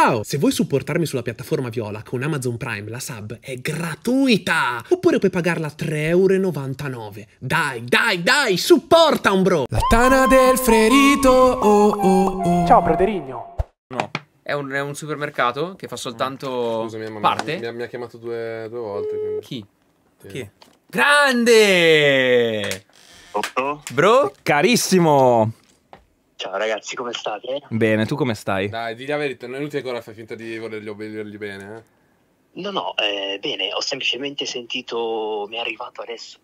Ciao! Se vuoi supportarmi sulla piattaforma Viola con Amazon Prime, la sub è gratuita! Oppure puoi pagarla 3,99€. Dai, dai, dai, supporta un bro! La tana del ferito! oh oh oh. Ciao, Praterigno. No. È un, è un, supermercato che fa soltanto Scusa, mia mamma, parte. Mi, mi, ha chiamato due, due volte. Quindi. Chi? Sì. Chi? Grande! Otto? Bro? Carissimo! Ciao ragazzi, come state? Bene, tu come stai? Dai, di la verità, non è inutile ora fai finta di volergli, obbedirgli bene. Eh? No, no, eh, bene, ho semplicemente sentito, mi è arrivato adesso.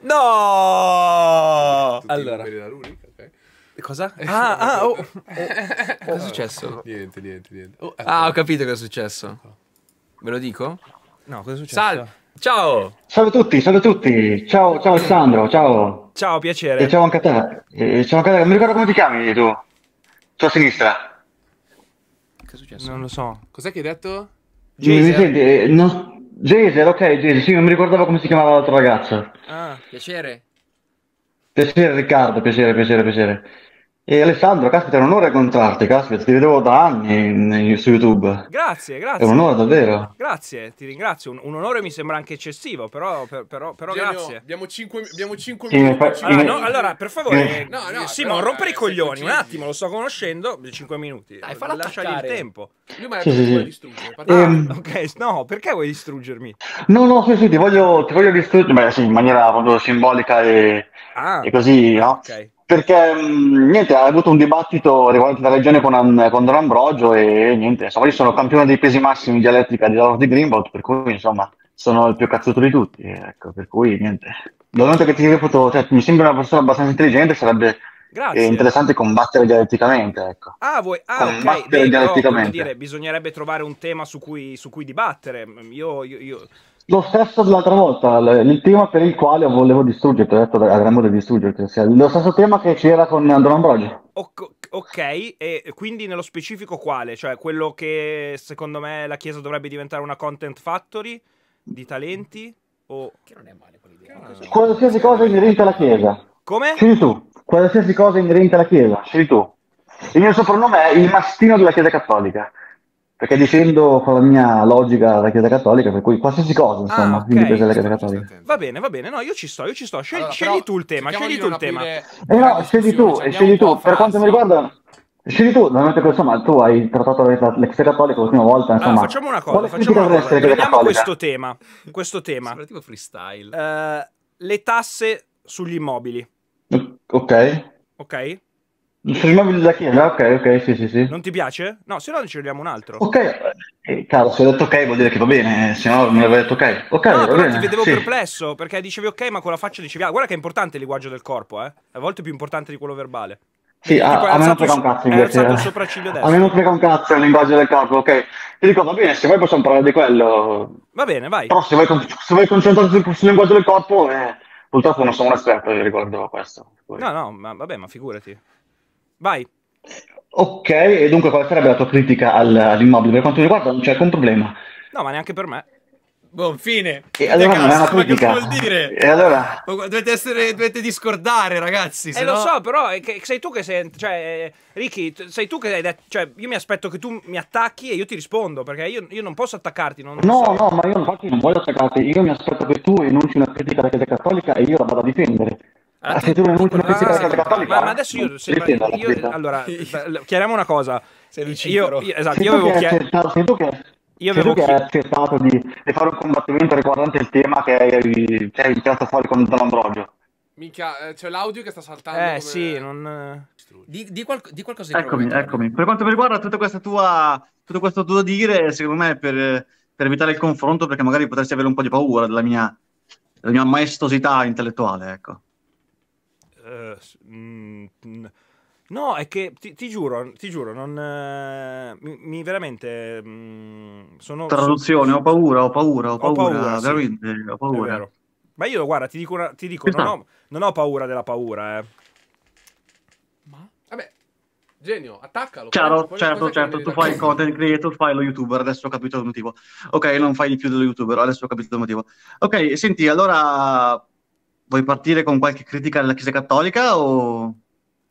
No! Tutti allora. Rubrica, okay. Cosa? Ah, ah, oh. oh. oh. Cosa è successo? Niente, niente, niente. Oh, Ah, ho capito che è successo. Ve ecco. lo dico? No, cosa è successo? Salve! Ciao! Salve a tutti, salve a tutti! Ciao, ciao Alessandro, ciao! Ciao, piacere. E ciao anche a te. E ciao anche a te. Non mi ricordo come ti chiami tu. Tua sinistra. Che è successo? Non lo so. Cos'è che hai detto? Jaser. Eh, non... ok, Jaser. Sì, non mi ricordavo come si chiamava l'altro ragazzo. Ah, piacere. Piacere Riccardo, piacere, piacere, piacere. E Alessandro, caspita, è un onore incontrarti, caspita, ti vedevo da anni su YouTube. Grazie, grazie. È un onore davvero. Grazie, ti ringrazio. Un, un onore mi sembra anche eccessivo, però, per, però, però Genio, grazie. Abbiamo 5, abbiamo sì, minuti. Fa... Allora, ah, no, allora, per favore, no, no, Simon, rompere i eh, coglioni, un attimo, lo sto conoscendo, 5 minuti. Dai, falla lasciare il tempo. Lui mi ha detto sì, sì. distruggere. Um, ok, no, perché vuoi distruggermi? No, no, sì, sì, ti voglio, ti voglio distruggere, beh sì, in maniera simbolica e, ah, e così, no? Ok perché mm, niente, ha avuto un dibattito riguardo la regione con, con Don Ambrogio e niente, insomma io sono campione dei pesi massimi di dialettica di Lord di Greenwald, per cui insomma sono il più cazzuto di tutti, ecco, per cui niente. La nota che ti reputo, cioè, mi sembra una persona abbastanza intelligente, sarebbe eh, Grazie. interessante combattere dialetticamente, ecco. Ah, vuoi... ah combattere ok. Beh, dialetticamente. No, dire, bisognerebbe trovare un tema su cui, su cui dibattere. Io, io, io, lo stesso dell'altra volta, il tema per il quale volevo distruggerti, ho detto avremmo da distruggerti, lo stesso tema che c'era con Andrea Ambrogio. Ok, e quindi nello specifico quale? Cioè quello che secondo me la Chiesa dovrebbe diventare una content factory di talenti? O... Che non è male quell'idea. No. Qualsiasi cosa inerente alla Chiesa. Come? Scegli tu, qualsiasi cosa inerente alla Chiesa, scegli tu. Il mio soprannome è il mastino della Chiesa Cattolica perché difendo con la mia logica la Chiesa Cattolica, per cui qualsiasi cosa, insomma, ah, okay. quindi presa la Chiesa Cattolica. Va bene, va bene, no, io ci sto, io ci sto. Scegli, allora, scegli tu il tema, eh, scegli tu il tema. Eh no, scegli tu, scegli tu. Per quanto mi riguarda, scegli tu, normalmente insomma, tu hai trattato la Chiesa Cattolica l'ultima volta, insomma. Allora, facciamo una cosa, facciamo una cosa. Prendiamo questo tema, questo tema. Soprattutto freestyle. Uh, le tasse sugli immobili. Ok. Ok? Fermavi la chiesa, ok, ok, sì, sì, sì. Non ti piace? No, se no ne scegliamo un altro. Ok, eh, eh caro, se ho detto ok vuol dire che va bene, eh, se no mi avrei detto ok. Ok, no, va bene. ti vedevo sì. perplesso, perché dicevi ok, ma con la faccia dicevi, ah, guarda che è importante il linguaggio del corpo, eh. A volte è più importante di quello verbale. Sì, a, ah, tipo, a me non frega un cazzo invece. Eh. sopracciglio A me non frega un cazzo il linguaggio del corpo, ok. Ti dico, va bene, se vuoi possiamo parlare di quello. Va bene, vai. Però se vuoi, se vuoi concentrarti sul, sul linguaggio del corpo, eh, purtroppo non sono un esperto riguardo a questo. Poi. No, no, ma vabbè, ma figurati. Vai. Ok, e dunque qual sarebbe la tua critica al, all'immobile? Per quanto mi riguarda non c'è alcun problema. No, ma neanche per me. Buon fine. E allora non è una critica. Ma che vuol dire? E allora... Oh, dovete, essere, dovete discordare, ragazzi. Eh, lo so, però che, sei tu che sei... Cioè, eh, Ricky, sei tu che hai detto... Cioè, io mi aspetto che tu mi attacchi e io ti rispondo, perché io, io non posso attaccarti. Non no, so. no, ma io infatti non voglio attaccarti. Io mi aspetto che tu enunci una critica alla Chiesa Cattolica e io la vado a difendere. Ah, tu, non no, no, ma, ma adesso io, se, io, io allora chiariamo una cosa. Sei io, esatto, io avevo chiesto. Sento che io avevo che hai accettato di, di, fare un combattimento riguardante il tema che hai cioè, tirato fuori con Don Ambrogio. Eh, c'è l'audio che sta saltando. Eh come... sì, non. Eh. Di, di, qual- di qualcosa di Eccomi, cioè, eccomi. Per quanto mi riguarda, tutta questa tua, tutto questo tuo dire, secondo me, per, per, evitare il confronto, perché magari potresti avere un po' di paura della mia, della mia maestosità intellettuale, ecco. Eh, mm, no, è che ti, ti giuro, ti giuro, non, uh, mi, mi, veramente mh, mm, sono... Traduzione, sono... ho paura, ho paura, ho paura, ho paura veramente, ho paura. Ma io, guarda, ti dico, una, ti dico non ho, non, ho, paura della paura, eh. Vabbè, genio, attaccalo. Chiaro, certo, certo, tu fai il content creator, fai lo youtuber, adesso ho capito il motivo. Ok, non fai di più dello youtuber, adesso ho capito il motivo. Ok, senti, allora vuoi partire con qualche critica alla Chiesa Cattolica o...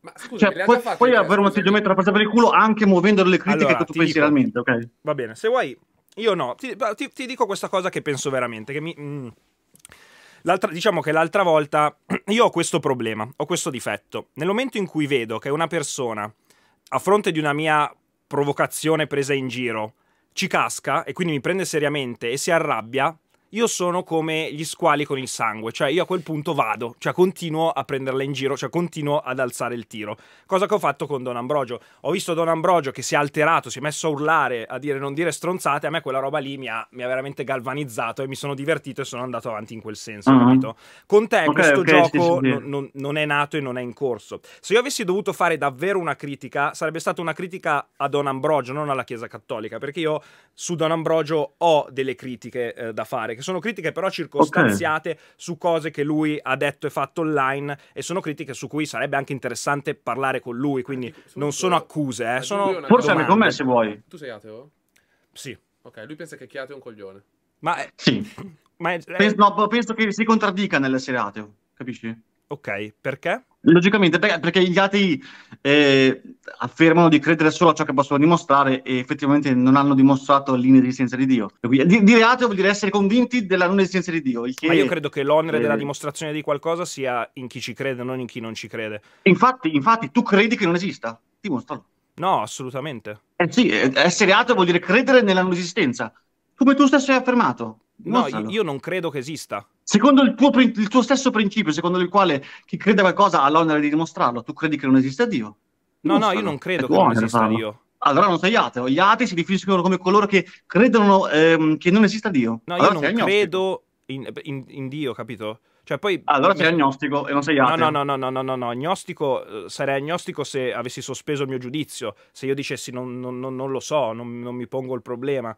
Ma scusa, cioè, puoi, puoi avere un atteggiamento rappresentato per il culo anche muovendo le critiche allora, che tu pensi dico, realmente, ok? Va bene, se vuoi... Io no, ti, ti, ti dico questa cosa che penso veramente, che mi... Mm. L'altra, diciamo che l'altra volta io ho questo problema, ho questo difetto. Nel momento in cui vedo che una persona, a fronte di una mia provocazione presa in giro, ci casca e quindi mi prende seriamente e si arrabbia, io sono come gli squali con il sangue, cioè io a quel punto vado, cioè continuo a prenderla in giro, cioè continuo ad alzare il tiro. Cosa che ho fatto con Don Ambrogio. Ho visto Don Ambrogio che si è alterato, si è messo a urlare, a dire non dire stronzate, a me quella roba lì mi ha, mi ha veramente galvanizzato e mi sono divertito e sono andato avanti in quel senso, uh-huh. capito? Con te okay, questo okay, gioco sì, Non, non è nato e non è in corso. Se io avessi dovuto fare davvero una critica, sarebbe stata una critica a Don Ambrogio, non alla Chiesa Cattolica, perché io su Don Ambrogio ho delle critiche eh, da fare che sono critiche però circostanziate okay. su cose che lui ha detto e fatto online e sono critiche su cui sarebbe anche interessante parlare con lui, quindi non sono accuse, eh, sono Forse anche con me se vuoi. Tu sei ateo? Sì. Ok, lui pensa che chi è ateo è un coglione. Ma... Sì. Ma è... penso, no, penso che si contraddica nell'essere ateo, capisci? Ok, perché? Logicamente perché gli atei eh, affermano di credere solo a ciò che possono dimostrare e effettivamente non hanno dimostrato l'inesistenza di Dio. Quindi, dire ateo vuol dire essere convinti della non esistenza di Dio. Che, Ma io credo che l'onere eh, della dimostrazione di qualcosa sia in chi ci crede, non in chi non ci crede. Infatti, infatti tu credi che non esista, dimostralo. No, assolutamente. Eh sì, eh, essere ateo vuol dire credere nella non esistenza, come tu stesso hai affermato. No, non io non credo che esista. Secondo il tuo, il tuo, stesso principio, secondo il quale chi crede a qualcosa ha l'onere di dimostrarlo, tu credi che non esista Dio? No, no, io non credo che non esista farlo. Dio. Allora non sei ateo. Gli atei si definiscono come coloro che credono ehm, che non esista Dio. No, allora io non credo in, in, in, Dio, capito? Cioè, poi... Allora sei agnostico e non sei ateo. No, no, no, no, no, no, no. Agnostico, eh, sarei agnostico se avessi sospeso il mio giudizio, se io dicessi non, non, non lo so, non, non mi pongo il problema,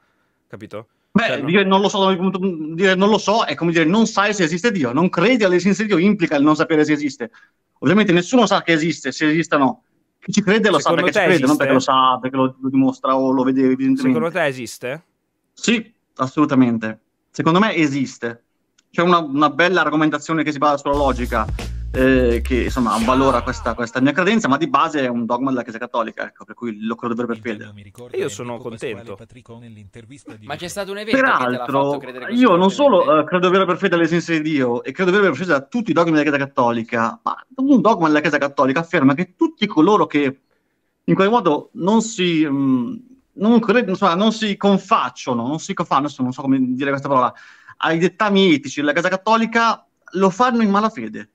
capito? Beh, cioè, dire non lo so, dire non lo so è come dire non sai se esiste Dio, non credi all'esistenza di Dio implica il non sapere se esiste. Ovviamente nessuno sa che esiste, se esiste o no. Chi ci crede lo Secondo sa perché ci crede, esiste? non perché lo sa, perché lo, lo, dimostra o lo vede evidentemente. Secondo te esiste? Sì, assolutamente. Secondo me esiste. C'è una, una bella argomentazione che si basa sulla logica eh, che insomma valora questa, questa mia credenza, ma di base è un dogma della Chiesa Cattolica, ecco, per cui lo credo dovrebbe credere. Io sono contento. Ma c'è stato un evento Peraltro, che fatto io non solo eh, credo di aver fede all'essenza di Dio e credo di aver fede a tutti i dogmi della Chiesa Cattolica, ma un dogma della Chiesa Cattolica afferma che tutti coloro che in qualche modo non si... Mh, mm, non, credo, insomma, non si confacciono, non si confanno, non so come dire questa parola, ai dettami etici della Chiesa Cattolica, lo fanno in malafede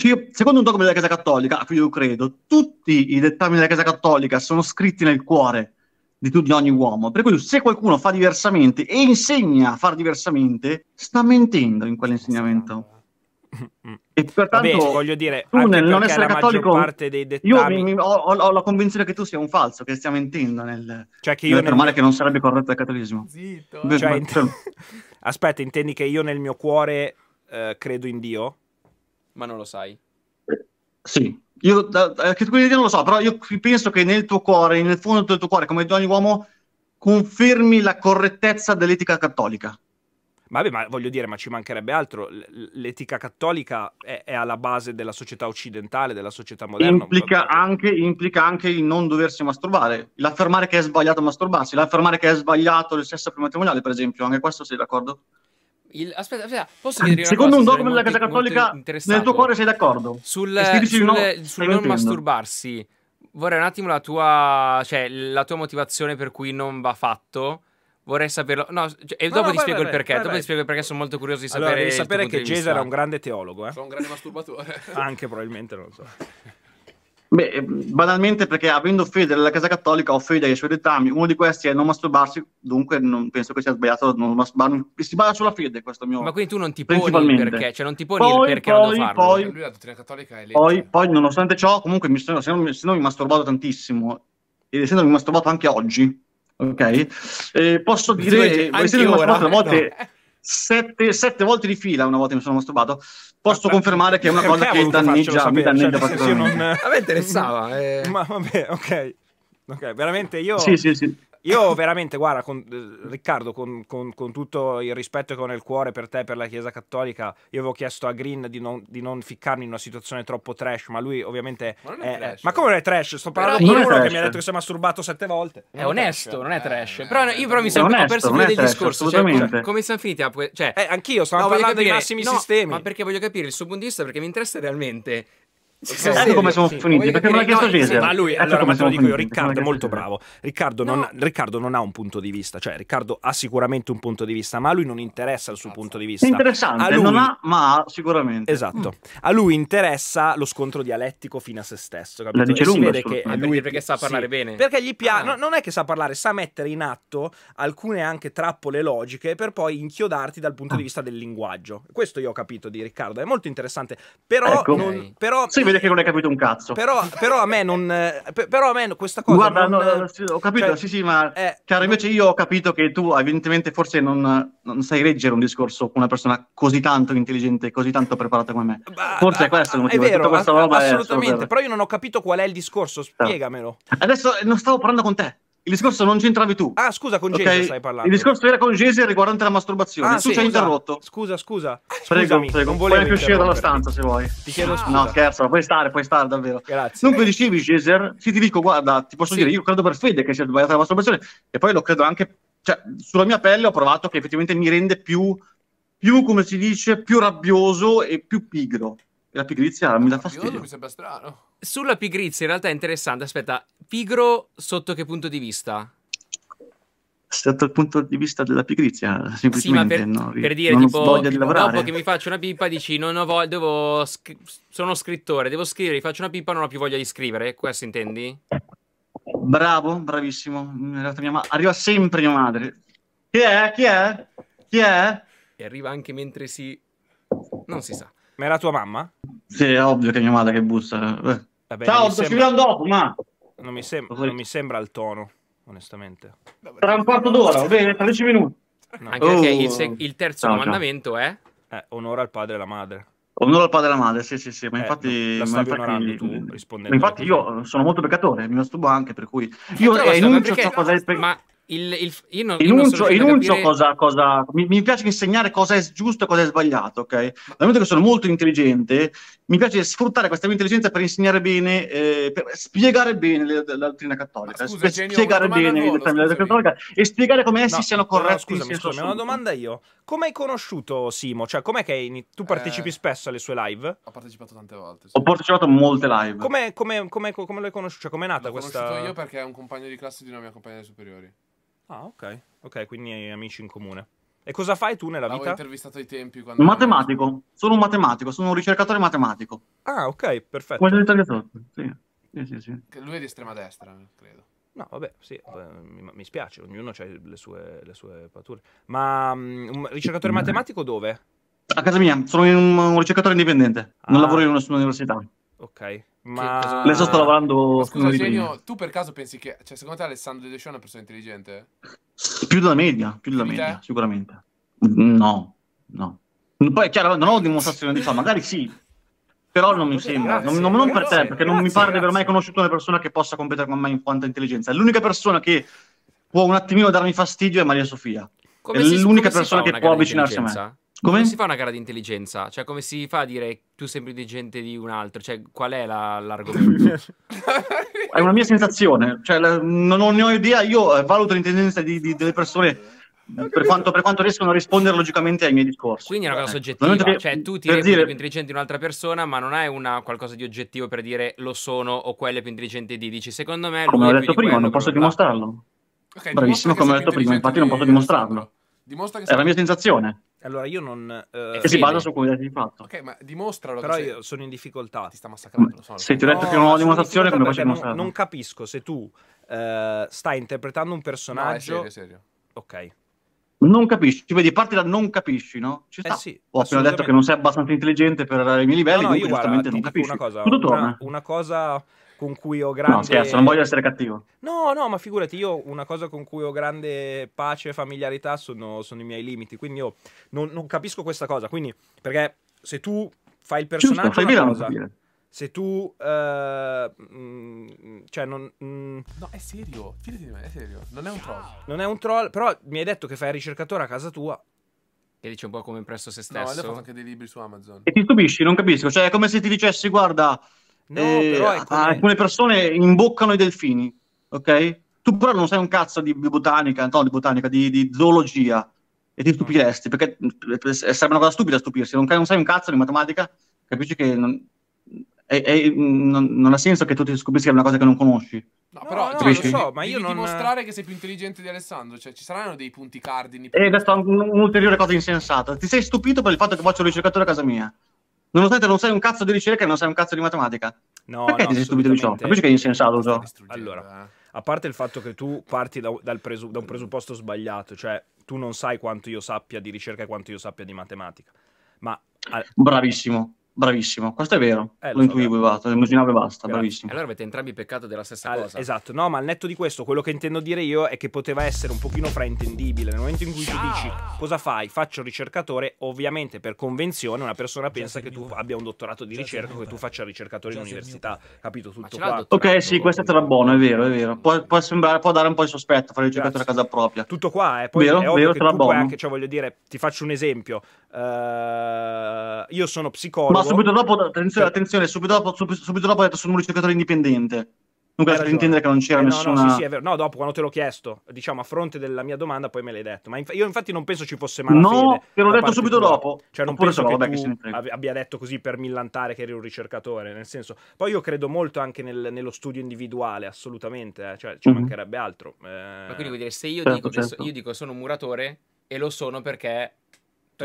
cioè, secondo un dogma della Chiesa Cattolica, a cui io credo, tutti i dettami della Chiesa Cattolica sono scritti nel cuore di, tu, di ogni uomo. Per cui se qualcuno fa diversamente e insegna a far diversamente, sta mentendo in quell'insegnamento. E pertanto, Vabbè, cioè, voglio dire, tu nel non essere cattolico, parte dei dettami... io mi, ho, ho, la convinzione che tu sia un falso, che stia mentendo nel, cioè che io nel, nel che non sarebbe corretto il cattolicesimo. Zitto. Beh, cioè, ma... int... Cioè, aspetta, intendi che io nel mio cuore eh, credo in Dio? ma non lo sai. Sì, io da, che non lo so, però io penso che nel tuo cuore, nel fondo del tuo cuore, come di ogni uomo, confermi la correttezza dell'etica cattolica. Ma vabbè, ma voglio dire, ma ci mancherebbe altro. L'etica cattolica è, è alla base della società occidentale, della società moderna. Implica anche, implica anche, il non doversi masturbare, l'affermare che è sbagliato masturbarsi, l'affermare che è sbagliato il sesso prematrimoniale, per esempio. Anche questo sei d'accordo? Il, aspetta, aspetta, posso chiedere ah, Secondo cosa, un dogma della Chiesa Cattolica, nel tuo cuore sei d'accordo? Sul, sul, no, sul non masturbarsi, vorrei un attimo la tua, cioè, la tua motivazione per cui non va fatto. Vorrei saperlo. No, cioè, e no, dopo no, ti vai, spiego vai, il perché. Vai, dopo ti spiego il perché sono molto curioso di sapere. Allora, devi sapere che Gesù era un grande teologo. Eh? Sono un grande masturbatore. Anche probabilmente, non lo so. Beh, eh, banalmente perché avendo fede alla Chiesa Cattolica ho fede ai suoi dettami. Uno di questi è non masturbarsi, dunque non penso che sia sbagliato non masturbarmi. Si basa sulla fede, questo mio. Ma quindi tu non ti poni perché, cioè non ti poni poi, perché poi, non devo farlo. Poi, Lui la dottrina cattolica è legge. Poi, poi, nonostante ciò, comunque mi sono, se non, se non mi masturbato tantissimo, ed essendomi masturbato anche oggi, ok? Eh, posso dire, anche essendomi ora, masturbato a volte... No sette, sette, volte di fila una volta mi sono masturbato. Posso ma, confermare che è una cosa che danneggia, sapere, mi cioè, danneggia cioè, Non... A ah, me interessava. Eh. Ma vabbè, ok. Ok, veramente io... Sì, sì, sì. Io veramente, guarda, con, eh, Riccardo, con, con, con, tutto il rispetto che ho nel cuore per te e per la Chiesa Cattolica, io avevo chiesto a Green di non, di non ficcarmi in una situazione troppo trash, ma lui ovviamente... Ma, non è è, trash. ma come non è trash? Sto parlando con di uno che mi ha detto che si è masturbato sette volte. È non onesto, non è trash. Eh, però eh, io però mi sono, onesto, ho perso quello del trash, discorso. Cioè, come siamo finiti Cioè, eh, anch'io, stavo no, parlando capire, dei massimi no, sistemi. Ma perché voglio capire il suo punto di vista, perché mi interessa realmente sì, ecco come siamo sì. finiti, perché non l'ha chiesto Cesare. Ma lui, ecco allora, ma te lo dico io, Riccardo è molto bravo. Riccardo, no. non, Riccardo, non, ha un punto di vista, cioè Riccardo ha sicuramente un punto di vista, ma a lui non interessa il suo punto di vista. È interessante, lui... non ha, ma ha sicuramente. Esatto. Mm. A lui interessa lo scontro dialettico fino a se stesso, capito? La dice lunga, si vede che... lui perché sa parlare sì. bene. Perché gli piace, ah. no, non è che sa parlare, sa mettere in atto alcune anche trappole logiche per poi inchiodarti dal punto ah. di vista del linguaggio. Questo io ho capito di Riccardo, è molto interessante, però... Ecco. Non, però sì, vede che non hai capito un cazzo. Però, però a me non. Eh, però a me questa cosa. Guarda, non, no, no, ho capito, cioè, sì, sì, ma. Eh, chiaro, invece io ho capito che tu, evidentemente, forse non, non, sai leggere un discorso con una persona così tanto intelligente, così tanto preparata come me. Bah, forse è questo il motivo. È vero, ass assolutamente. È Però io non ho capito qual è il discorso, certo. spiegamelo. Adesso eh, non stavo parlando con te. Il discorso non c'entravi tu. Ah, scusa, con Gese okay? stai parlando. Il discorso era con Gese riguardante la masturbazione. Ah, tu sì, ci hai esatto. interrotto. Scusa, scusa. Prego, Scusami, prego. Non volevo puoi anche uscire dalla stanza se vuoi. Ti chiedo scusa. No, scherzo, puoi stare, puoi stare davvero. Grazie. Dunque dicevi Geser, sì ti dico, guarda, ti posso sì. dire, io credo per fede che sia sbagliata la masturbazione e poi lo credo anche cioè, sulla mia pelle ho provato che effettivamente mi rende più, più come si dice, più rabbioso e più pigro. E la pigrizia mi dà fastidio. Mi sembra strano. Sulla pigrizia in realtà è interessante, aspetta, pigro sotto che punto di vista? sotto il punto di vista della pigrizia, semplicemente sì, per, no? per, dire non tipo, di dopo che mi faccio una pipa dici non ho voglia, devo scri- sono scrittore, devo scrivere, faccio una pipa, non ho più voglia di scrivere, questo intendi? Bravo, bravissimo, ma- arriva sempre mia madre. Chi è? Chi è? Chi è? E arriva anche mentre si... non si sa. Ma è la tua mamma? Sì, è ovvio che è mia madre che bussa. Eh, Vabbè, Ciao, sto sembra... dopo, ma... Non mi, sem... non mi, sembra il tono, onestamente. Tra un quarto d'ora, va bene, tra dieci minuti. No. Anche perché oh. il, se... Oh. il, terzo ciao, comandamento ciao. è? Eh, onora al padre e alla madre. Onora al padre e alla madre, sì, sì, sì, ma eh, infatti... Ma infatti, tu, ma infatti io sono molto peccatore, mi masturbo anche, per cui... Io eh, enuncio ciò cosa è... Pe... Ma il, il, io non, enuncio, io non enuncio capire... cosa, cosa mi, mi, piace insegnare cosa è giusto e cosa è sbagliato, ok? Dal momento che sono molto intelligente, mi piace sfruttare questa mia intelligenza per insegnare bene, eh, per spiegare bene la, la, la dottrina cattolica, scusa, per genio, spiegare bene nuovo, la dottrina cattolica e spiegare come essi no, siano corretti. No, scusami, scusami una domanda io. Come hai conosciuto Simo? Cioè, com'è che in... tu eh, partecipi eh, spesso alle sue live? Ho partecipato tante volte. Sì. Ho partecipato a molte live. Come, come, come, come l'hai conosciuto? Cioè, com'è nata L'ho questa? L'ho conosciuto io perché è un compagno di classe di una mia compagna di superiori. Ah, ok. Ok, quindi amici in comune. E cosa fai tu nella L'avevo vita? Ho intervistato i tempi Un Matematico. Sono un matematico, sono un ricercatore matematico. Ah, ok, perfetto. Quello di Tagliatore, sì. Sì, sì, sì. Lui è di estrema destra, eh, credo. No, vabbè, sì, mi, mi spiace, ognuno ha le sue, le sue pature. Ma mm, un ricercatore matematico dove? A casa mia, sono un, un ricercatore indipendente, ah. non lavoro in nessuna università. Ok, ma... Lei sto lavorando... Scusa, Genio, tu per caso pensi che... Cioè, secondo te Alessandro De Decio è una persona intelligente? Più della media, più della media, te? sicuramente. No, no. Poi, chiaro, non ho dimostrazione di fa, magari sì, però non mi sembra, grazie, non, non per te, perché non mi pare di aver mai conosciuto una persona che possa competere con me in quanto intelligenza. L'unica persona che può un attimino darmi fastidio è Maria Sofia. Come è si, l'unica persona che può avvicinarsi a me. Come? come? si fa una gara di intelligenza? Cioè, come si fa a dire tu sei più intelligente di un altro? Cioè, qual è la, l'argomento? è una mia sensazione. Cioè, la, non, non, ne ho idea. Io eh, valuto l'intelligenza di, di, delle persone eh, per quanto, per quanto, riescono a rispondere logicamente ai miei discorsi. Quindi è una cosa soggettiva. Eh, che, cioè, tu ti rendi dire... più intelligente di un'altra persona, ma non hai una, qualcosa di oggettivo per dire lo sono o quello è più intelligente di. Dici, secondo me. Come ho detto prima, quello, non posso dimostrarlo. Okay, Bravissimo, come ho detto prima, infatti, non posso dimostrarlo. Dimostra che è la mia sensazione. Allora, io non. Eh, si basa su quello che fatto. Ok, ma dimostralo. Però io sei... sono in difficoltà. Ti sta massacrando, lo so. Se ti ho detto no, che non ho dimostrazione, come faccio a dimostrarlo? Non capisco se tu eh, stai interpretando un personaggio. No, è serio, è serio. Ok non capisci, vedi, parte da non capisci, no? Ci eh sta. Eh sì, Ho appena detto che non sei abbastanza intelligente per i miei livelli, no, no, io guarda, non capisci. Una cosa, Tutto una, una cosa con cui ho grande... No, scherzo, non voglio essere cattivo. No, no, ma figurati, io una cosa con cui ho grande pace e familiarità sono, sono, i miei limiti, quindi io non, non, capisco questa cosa, quindi perché se tu fai il personaggio... Giusto, fai una cosa, capire se tu uh, eh, mh, mm, cioè non mh, mm, no è serio fidati di me è serio non è un troll non è un troll però mi hai detto che fai il ricercatore a casa tua che dice un po' come impresso se stesso no lui fatto anche dei libri su Amazon e ti stupisci non capisco cioè è come se ti dicessi guarda no, eh, come... alcune persone imboccano i delfini ok tu però non sai un cazzo di botanica no di botanica di, di zoologia e ti stupiresti perché sarebbe una cosa stupida stupirsi non, non sai un cazzo di matematica capisci che non, e, e, mm, non, non, ha senso che tu ti scoprisca una cosa che non conosci. No, però no, no, so, ma io Devi non... dimostrare che sei più intelligente di Alessandro, cioè ci saranno dei punti cardini. Per... Eh, e adesso un'ulteriore cosa insensata. Ti sei stupito per il fatto che faccio un ricercatore a casa mia? Nonostante non sei un cazzo di ricerca e non sei un cazzo di matematica. No, Perché no, ti sei stupito di ciò? Capisci che è insensato ciò? Allora, eh. a parte il fatto che tu parti da, presu- da un presupposto sbagliato, cioè tu non sai quanto io sappia di ricerca e quanto io sappia di matematica. Ma... Bravissimo bravissimo, questo è vero, eh, lo, lo intuivo e basta, immaginavo e basta, Grazie. bravissimo. Allora avete entrambi peccato della stessa All- cosa. Esatto, no, ma al netto di questo, quello che intendo dire io è che poteva essere un pochino fraintendibile, nel momento in cui Ciao. tu dici cosa fai, faccio ricercatore, ovviamente per convenzione una persona pensa che tu abbia un dottorato di ricerca, che tu faccia ricercatore in università, capito tutto qua. Ok, sì, questa te la è vero, è vero. Può, può, sembrare, può dare un po' di sospetto fare ricercatore a casa propria. Tutto qua, eh, poi vero, è ovvio vero, che tu puoi anche, cioè voglio dire, ti faccio un esempio, uh, io sono psicologo, subito dopo, attenzione, per... Cioè attenzione subito, dopo, subito, subito dopo ha detto sono un ricercatore indipendente. Dunque, per intendere che non c'era eh, no, nessuna... No, sì, sì, è vero. No, dopo, quando te l'ho chiesto, diciamo, a fronte della mia domanda, poi me l'hai detto. Ma inf- io infatti non penso ci fosse malafede. No, te l'ho detto subito tua. dopo. Cioè, non penso so, che vabbè, tu che ab- abbia detto così per millantare che eri un ricercatore, nel senso... Poi io credo molto anche nel, nello studio individuale, assolutamente, eh. cioè ci mm-hmm. mancherebbe altro. Eh... Ma quindi vuol dire, se io, certo, dico certo. Che so, certo. io dico sono un muratore, e lo sono perché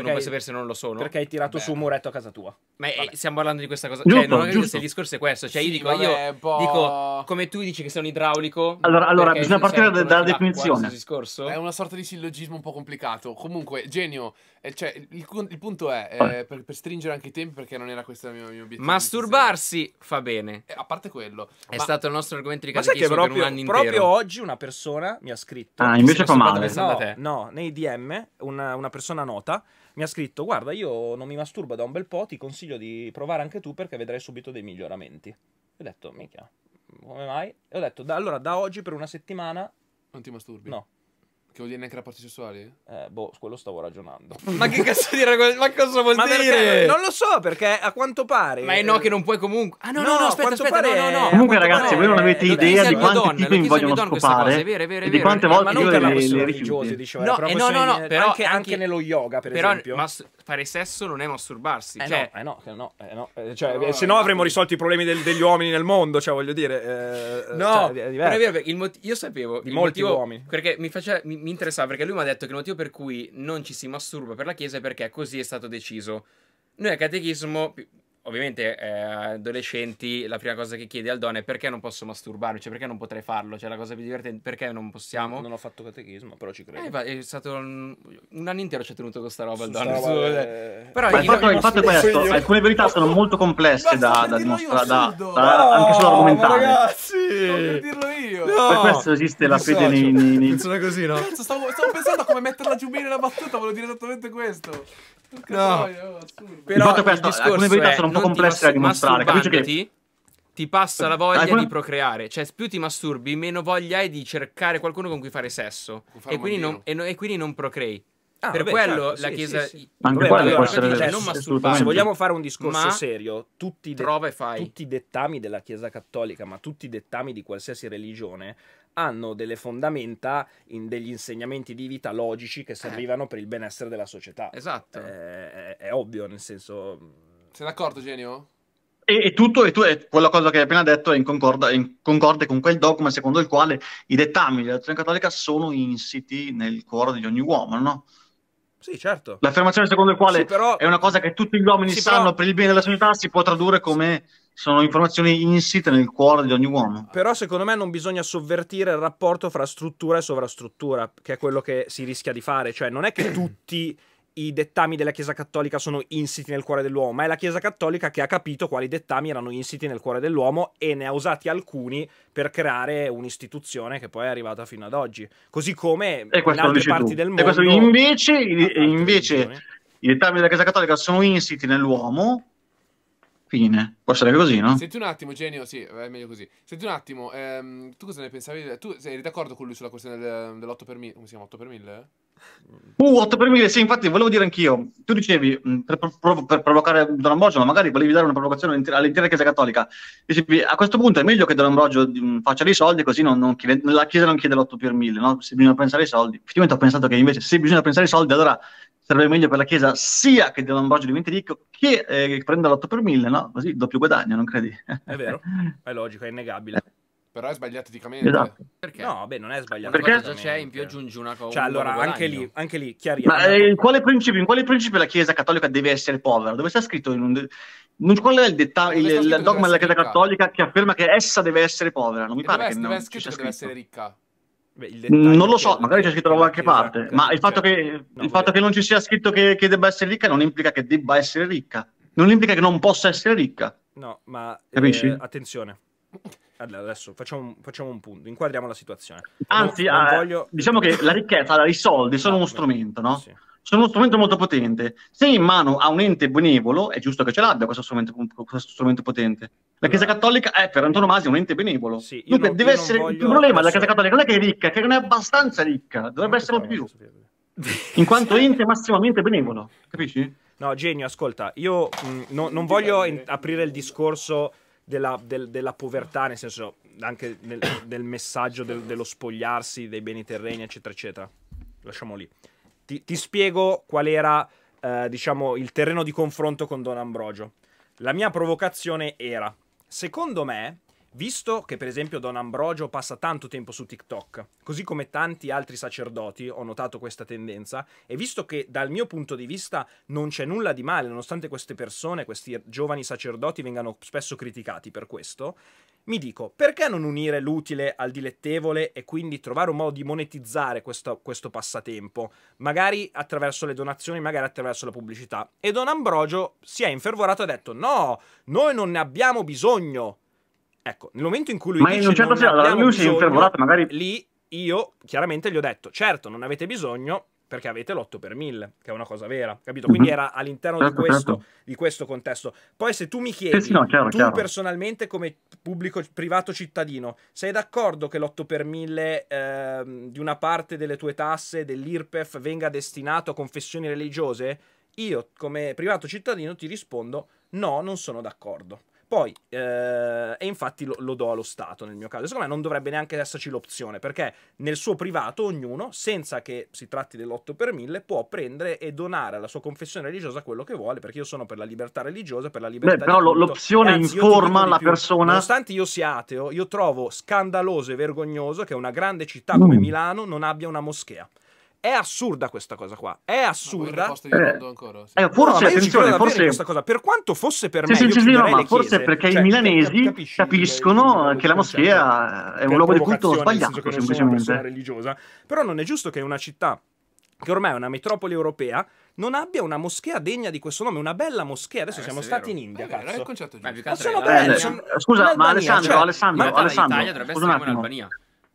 tu non puoi sapere se non lo sono. Perché hai tirato Beh. su un muretto a casa tua. Ma eh, vabbè. stiamo parlando di questa cosa. Giusto, cioè, non ho capito se il discorso è questo. Cioè, sì, io dico, vabbè, io po'... dico, come tu dici che sei un idraulico. Allora, allora bisogna partire dalla da definizione. È una sorta di sillogismo un po' complicato. Comunque, genio, eh, cioè, il, il, punto è, eh, per, per, stringere anche i tempi, perché non era questo il mio, mio obiettivo. Masturbarsi fa bene. Eh, a parte quello. È ma... stato il nostro argomento di catechismo proprio, per un anno proprio oggi una persona mi ha scritto. Ah, invece fa male. No, nei DM, una persona nota mi ha scritto: Guarda, io non mi masturbo da un bel po', ti consiglio di provare anche tu perché vedrai subito dei miglioramenti. E ho detto, mica, come mai? E ho detto, da, allora da oggi per una settimana. Non ti masturbi? No. Che vuol dire neanche rapporti sessuali? Eh, boh, quello stavo ragionando. ma che cazzo dire? Ma cosa vuol ma dire? Perché? Non lo so, perché a quanto pare. Ma è no, eh, che non puoi comunque. Ah, no, no, no, no aspetta, aspetta. Pare... No, no, Comunque, ragazzi, voi non avete idea di quante donne, tipi mi vogliono scopare. È vero, è vero, è vero. Di quante volte io le, le rifiuti. Diceva, no, eh, no, no, no, però anche, anche nello yoga, per però, esempio. Ma fare sesso non è masturbarsi. Eh, cioè... no, eh, no, eh, no. Eh, cioè, eh, se no avremmo risolto i problemi degli uomini nel mondo, cioè, voglio dire. No, cioè, però è vero, io sapevo. Di molti uomini. Perché mi faceva mi interessava perché lui mi ha detto che il motivo per cui non ci si masturba per la Chiesa è perché così è stato deciso. Noi al catechismo ovviamente eh, adolescenti la prima cosa che chiedi al don è perché non posso masturbarmi cioè perché non potrei farlo cioè la cosa più divertente perché non possiamo non ho fatto catechismo però ci credo eh, è stato un, un, anno intero ci ha tenuto questa roba il dono su... Eh, eh... però il fatto, il fatto è questo io. alcune verità sono molto complesse da, da dimostrare da, da, no, anche solo argomentare ragazzi non dirlo io no. per questo esiste la fede nei, nei, funziona così no? stavo, stavo pensando a come metterla giù bene la battuta volevo dire esattamente questo No. Però il questo, alcune verità sono un po' complesse da dimostrare. Capisci che ti passa la voglia Alcune... di procreare. Cioè, più ti masturbi, meno voglia hai di cercare qualcuno con cui fare sesso. E quindi, non, e, no, e quindi, non, procrei. Ah, per vabbè, quello certo, la sì, Chiesa. Sì, sì. Anche quello allora, essere... dice, non masturbarsi. Se vogliamo fare un discorso ma serio, tutti, de- tutti i dettami della Chiesa Cattolica, ma tutti i dettami di qualsiasi religione hanno delle fondamenta in degli insegnamenti di vita logici che eh. servivano eh. per il benessere della società. Esatto. È, eh, è, è ovvio, nel senso... Mm, Sei d'accordo, Genio? E, e, tutto, e tu, e quella cosa che hai appena detto è in, concorda, in concorde con quel dogma secondo il quale i dettami della dottrina cattolica sono insiti nel cuore di ogni uomo, no? Sì, certo. L'affermazione secondo il quale sì, però... è una cosa che tutti gli uomini sì, sanno però... per il bene della società si può tradurre come... Sì sono informazioni insite nel cuore di ogni uomo. Però secondo me non bisogna sovvertire il rapporto fra struttura e sovrastruttura, che è quello che si rischia di fare. Cioè, non è che tutti i dettami della Chiesa Cattolica sono insiti nel cuore dell'uomo, ma è la Chiesa Cattolica che ha capito quali dettami erano insiti nel cuore dell'uomo e ne ha usati alcuni per creare un'istituzione che poi è arrivata fino ad oggi. Così come in altre parti tu. del mondo. E questo invece, invece i dettami della Chiesa Cattolica sono insiti nell'uomo Fine. Eh, può essere così, no? Senti un attimo, Genio, sì, è meglio così. Senti un attimo, ehm, tu cosa ne pensavi? Tu sei d'accordo con lui sulla questione del, dell'8 per 1000? Come si chiama? 8 per 1000? Uh, 8 per 1000, sì, infatti volevo dire anch'io. Tu dicevi, mm, per, per, per provocare Don Ambrogio, ma magari volevi dare una provocazione all'intera Chiesa Cattolica. Dicevi, a questo punto è meglio che Don Ambrogio mm, faccia dei soldi così non, non chiede, la Chiesa non chiede l'8 per 1000, no? Se bisogna pensare ai soldi. Effettivamente ho pensato che invece se bisogna pensare ai soldi, allora sarebbe meglio per la Chiesa sia che De Ambrogio diventi ricco che eh, prenda l'8 per 1000, no? Così doppio guadagno, non credi? È vero, è logico, è innegabile. Però è sbagliato eticamente. Esatto. Perché? No, beh, non è sbagliato. Perché? Cosa c'è in più aggiungi una cosa. Cioè, allora, anche lì, anche lì, chiariamo. Ma eh, in, quale principio, in quale principio la Chiesa cattolica deve essere povera? Dove sta scritto? In un... Non, qual è il, dettaglio, il, il dogma della Chiesa cattolica che afferma che essa deve essere povera? Non mi e pare deve, che deve, non deve, ci sia deve essere ricca. Beh, mm, non lo so, magari c'è scritto da qualche parte, ma il, fatto, cioè, che, no, il fatto, che, non ci sia scritto che, che, debba essere ricca non implica che debba essere ricca, non implica che non possa essere ricca. No, ma Capisci? Eh, attenzione. Allora, adesso facciamo, facciamo, un punto, inquadriamo la situazione. Anzi, non, non eh, voglio... diciamo che la ricchezza, i soldi sono no, uno strumento, no? Sì sono uno strumento molto potente. Se in mano a un ente benevolo, è giusto che ce l'abbia questo strumento, questo strumento potente. La Chiesa Cattolica è per antonomasia un ente benevolo. Sì, Dunque, non, deve essere il problema della Chiesa Cattolica. Non è che è ricca, che non è abbastanza ricca, dovrebbe essere di più. In quanto ente massimamente benevolo, capisci? No, genio, ascolta, io mh, mm, no, non voglio in- aprire il discorso della, del, della, povertà, nel senso anche nel, del messaggio del, dello spogliarsi dei beni terreni, eccetera, eccetera. Lasciamo lì ti, ti spiego qual era, eh, diciamo, il terreno di confronto con Don Ambrogio. La mia provocazione era, secondo me, Visto che per esempio Don Ambrogio passa tanto tempo su TikTok, così come tanti altri sacerdoti, ho notato questa tendenza, e visto che dal mio punto di vista non c'è nulla di male, nonostante queste persone, questi giovani sacerdoti vengano spesso criticati per questo, mi dico, perché non unire l'utile al dilettevole e quindi trovare un modo di monetizzare questo, questo passatempo, magari attraverso le donazioni, magari attraverso la pubblicità? E Don Ambrogio si è infervorato e ha detto: No, noi non ne abbiamo bisogno. Ecco, nel momento in cui lui. Ma dice, in un certo senso, lui si è infervorato, magari. Lì io chiaramente gli ho detto: Certo, non avete bisogno, perché avete l'8 per 1000, che è una cosa vera, capito? Quindi mm-hmm. era all'interno certo, di, questo, certo. di, questo, contesto. Poi se tu mi chiedi, sì, sì, no, chiaro, tu chiaro. personalmente come pubblico privato cittadino, sei d'accordo che l'8 per 1000 eh, di una parte delle tue tasse, dell'IRPEF, venga destinato a confessioni religiose? Io come privato cittadino ti rispondo no, non sono d'accordo. Poi, eh, e infatti lo, lo, do allo Stato nel mio caso. Secondo me non dovrebbe neanche esserci l'opzione, perché nel suo privato ognuno, senza che si tratti dell'8 per 1000, può prendere e donare alla sua confessione religiosa quello che vuole, perché io sono per la libertà religiosa, per la libertà Beh, però l'opzione Anzi, informa la più. persona. Nonostante io sia ateo, io trovo scandaloso e vergognoso che una grande città come mm. Milano non abbia una moschea. È assurda questa cosa qua. È assurda. Eh, ancora, sì. eh, forse, no, attenzione, forse... questa cosa. Per quanto fosse per me... Sì, sì, sì, no, ma forse perché cioè, i milanesi capisci, capiscono il, che l'atmosfera cioè, è un luogo di culto sbagliato, che semplicemente. religiosa. Però non è giusto che una città che ormai è una metropoli europea, non abbia una moschea degna di questo nome, una bella moschea. Adesso eh, siamo stati vero. in India, Vabbè, cazzo. Concetto, ma, ma sono belli, eh, eh, Scusa, ma Alessandro, cioè, Alessandro, Alessandro, scusa un attimo.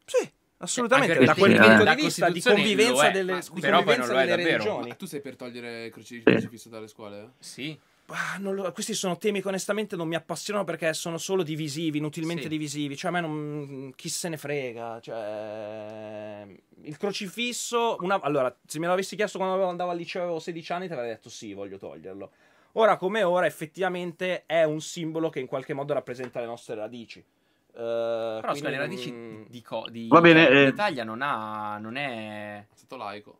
Sì. Assolutamente, da quel punto di vista di convivenza delle, ah, però convivenza poi non delle religioni. Ma tu sei per togliere il crocifisso dalle scuole? Sì. Ah, lo, questi sono temi che onestamente non mi appassionano perché sono solo divisivi, inutilmente sì. divisivi. Cioè, a me non. chi se ne frega. Cioè, il crocifisso. Una, allora, se me l'avessi chiesto quando andavo al liceo avevo 16 anni, ti avrei detto sì, voglio toglierlo. Ora come ora, effettivamente è un simbolo che in qualche modo rappresenta le nostre radici. Uh, Però scusa, le radici di, co- di Va bene, cioè, eh... l'Italia non, ha, non è... Sotto laico.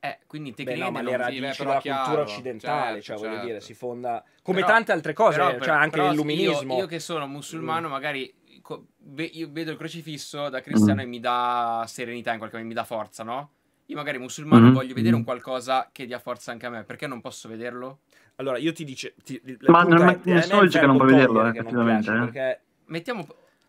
Eh, quindi tecnicamente Beh, no, ma le radici della chiaro, cultura occidentale, certo, cioè certo. voglio dire, si fonda come però, tante altre cose, però, cioè anche però l'illuminismo. Io, io, che sono musulmano, mm. magari co- vedo il crocifisso da cristiano mm. e mi dà serenità in qualche modo, mi dà forza, no? Io magari musulmano mm. voglio vedere mm-hmm. un qualcosa che dia forza anche a me, perché non posso vederlo? Allora, io ti dico... Ma non è nessuno eh, che non può vederlo, effettivamente. Eh. Perché... Mettiamo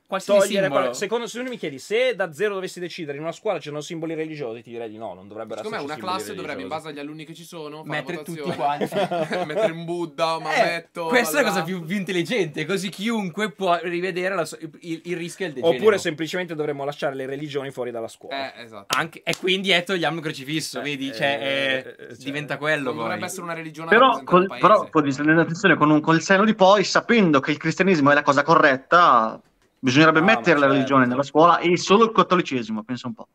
Qualsiasi togliere qual- secondo se mi chiedi se da zero dovessi decidere in una scuola c'erano simboli religiosi ti direi di no non dovrebbero Secondo esserci me una classe dovrebbe in base agli alunni che ci sono mettere tutti quanti mettere un Buddha un eh, Maometto eh, questa è la cosa più, più, intelligente così chiunque può rivedere so- il, il, rischio e degenero oppure semplicemente dovremmo lasciare le religioni fuori dalla scuola eh, esatto Anche, e quindi è eh, togliamo il crocifisso eh, vedi eh, cioè, eh, cioè, diventa quello dovrebbe essere una religione però, col, però attenzione con, col seno di poi sapendo che il cristianesimo è la cosa corretta Bisognerebbe ah, mettere la cioè, religione nella scuola e solo il cattolicesimo, pensa un po'.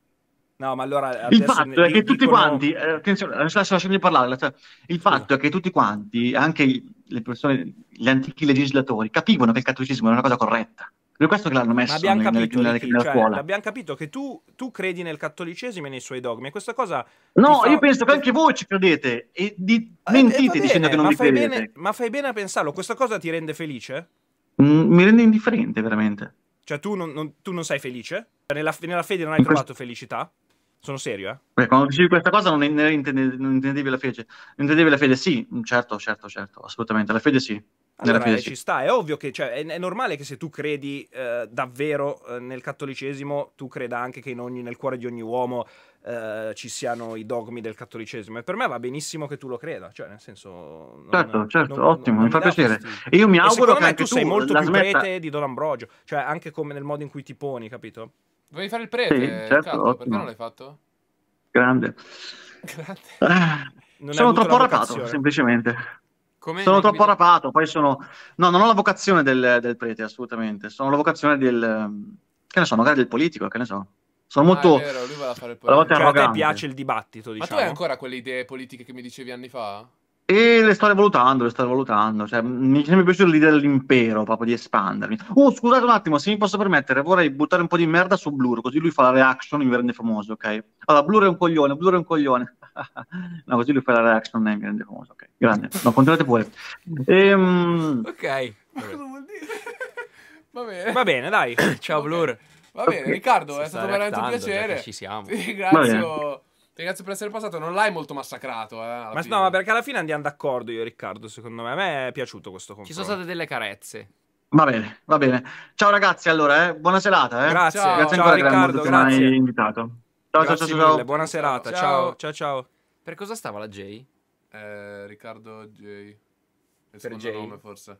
No, ma allora il fatto è che dicono... tutti quanti, eh, attenzione, adesso lasciami parlare, cioè, il fatto sì. è che tutti quanti, anche le persone, gli antichi legislatori, capivano che il cattolicesimo era una cosa corretta. Per questo che l'hanno messo nel, nel, nel, nella, cioè, Abbiamo capito che tu, tu, credi nel cattolicesimo e nei suoi dogmi, questa cosa. No, fa... io penso che anche voi ci credete e di... Eh, eh, mentite eh, bene, dicendo che non vi credete. Bene, ma fai bene a pensarlo, questa cosa ti rende felice? Mm, mi rende indifferente veramente. Cioè tu non, non, tu non sei felice? Cioè, nella, nella, fede non hai trovato questo... felicità? Sono serio, eh? eh? Quando dicevi questa cosa non, intendevi, non intendevi la fede. Intendevi la fede, sì, mm, certo, certo, certo, assolutamente. La fede sì. Allora, fede, eh, ci sì. sta, è ovvio che cioè, è, è, normale che se tu credi eh, davvero eh, nel cattolicesimo, tu creda anche che ogni, nel cuore di ogni uomo eh, ci siano i dogmi del cattolicesimo. E per me va benissimo che tu lo creda, cioè, nel senso. Non, certo, certo, non, ottimo, non mi fa piacere. E io mi auguro che anche tu sei molto più smetta... prete di Don Ambrogio, cioè anche come nel modo in cui ti poni, capito? Volevi fare il prete? Sì, certo, Riccardo, perché non l'hai fatto? Grande. Grande. Ah, sono troppo rapato, semplicemente. Come sono troppo capito? rapato, poi sono... No, non ho la vocazione del, del prete, assolutamente. Sono la vocazione del... che ne so, magari del politico, che ne so. Sono ah, molto. Ah, vero, a volte cioè, a te piace il dibattito, diciamo. Ma tu hai diciamo? ancora quelle idee politiche che mi dicevi anni fa? E le sto rivalutando, le sto rivalutando. Cioè, mi è sempre piaciuto l'idea dell'impero, proprio di espandermi. Oh, scusate un attimo, se mi posso permettere, vorrei buttare un po' di merda su Blur, così lui fa la reaction e mi rende famoso, ok? Allora, Blur è un coglione, Blur è un coglione. no, così lui fa la reaction e mi rende famoso, ok? Grande. No, continuate pure. Ehm... Ok. Ma cosa vuol dire? Va bene. Va bene, dai. Ciao, okay. Blur. Va bene, Riccardo, si è stato veramente un piacere. Ci siamo. Ti ringrazio. Ti ringrazio per essere passato, non l'hai molto massacrato. Eh, ma fine. no, ma perché alla fine andiamo d'accordo io, Riccardo. Secondo me a me è piaciuto questo confronto. Ci sono state delle carezze. Va bene, va bene. Ciao ragazzi, allora, eh. buona serata. Eh. Grazie, ciao. grazie ciao, ancora Riccardo, che mi invitato. Ciao, grazie ciao, ciao, ciao. Buona serata, ciao. ciao, ciao, Per cosa stava la J? Eh, Riccardo J. Il per J. nome forse.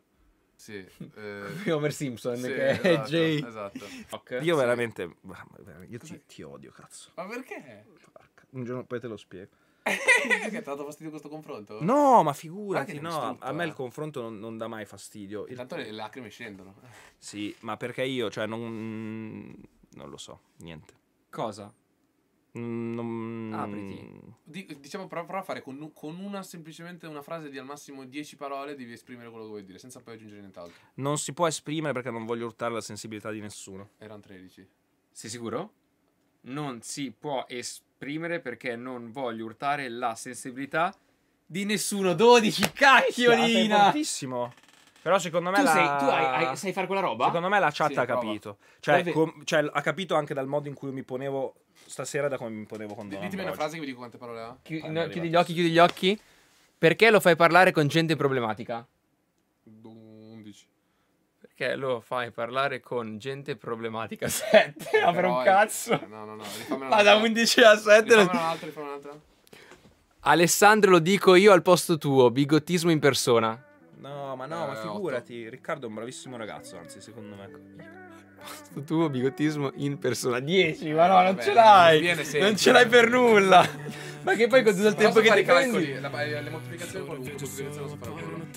Sì, eh... Homer Simpson sì, che esatto, è Jay. Esatto. Okay, io sì. veramente, io ti, ti, odio, cazzo. Ma perché? Un giorno poi te lo spiego. che ti ha dato fastidio questo confronto? No, ma figurati, no, a me il confronto non, non, dà mai fastidio. Intanto le lacrime scendono. Sì, ma perché io, cioè, non, non lo so, niente. Cosa? Mm, non... Apriti. Di, diciamo, prova, a fare con, con, una semplicemente una frase di al massimo 10 parole, devi esprimere quello che vuoi dire, senza poi aggiungere nient'altro. Non si può esprimere perché non voglio urtare la sensibilità di nessuno. Erano 13. Sei sicuro? Non si può esprimere perché non voglio urtare la sensibilità di nessuno. 12, cacchiolina! È ah, tantissimo. Però secondo me tu la... sei, tu hai, hai, sai fare quella roba? Secondo me la chat sì, ha capito. Cioè, com, cioè, ha capito anche dal modo in cui mi ponevo stasera da come mi potevo con Donald. Ditemi una frase che mi dico quante parole ha. Chi- no, chiudi gli occhi, chiudi gli occhi. Perché lo fai parlare con gente problematica? 11. Perché lo fai parlare con gente problematica 7? Ma per un cazzo. Eh, no, no, no. rifammela Ma ah, da un'altra. 11 a 7. Rifammela un'altra, rifammela un'altra. Alessandro, lo dico io al posto tuo. Bigottismo in persona. No, ma no, ma Eh, figurati, Riccardo è un bravissimo ragazzo, anzi, secondo me questo tuo bigottismo in persona. 10, ma no, eh, Vabbè, non ce l'hai. Non, ce l'hai per nulla. ma che poi con tutto il tempo che ti prendi la, le moltiplicazioni con le moltiplicazioni sono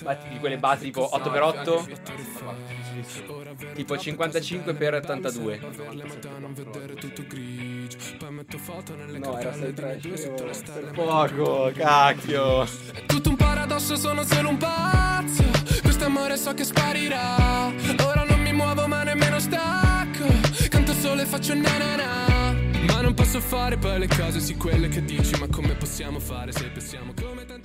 fare di quelle basi tipo 8x8 tipo 55 x 82 no era 6 trash per poco cacchio tutto un paradosso sono solo un pazzo questo amore so che sparirà ora muovo ma nemmeno stacco Canto solo e faccio na na na Ma non posso fare poi le cose sì quelle che dici Ma come possiamo fare se pensiamo come